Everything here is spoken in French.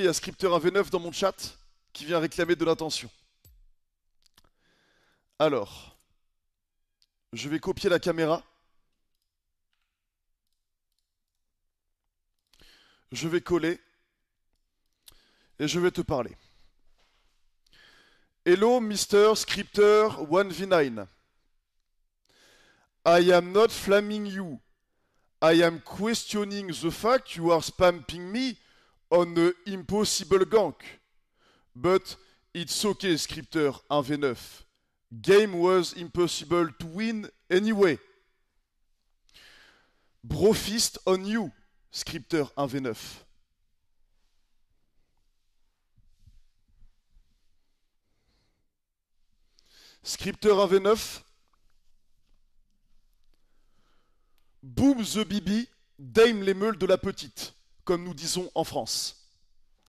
il y a Scripteur v 9 dans mon chat qui vient réclamer de l'attention. Alors, je vais copier la caméra. Je vais coller et je vais te parler. Hello, Mr. scripteur 1v9. I am not flaming you. I am questioning the fact you are spamming me on the impossible gank. But it's okay, scripteur 1v9. Game was impossible to win anyway. Brofist on you, scripteur 1v9. Scripteur 1v9. Boom the Bibi, dame les meules de la petite comme nous disons en France.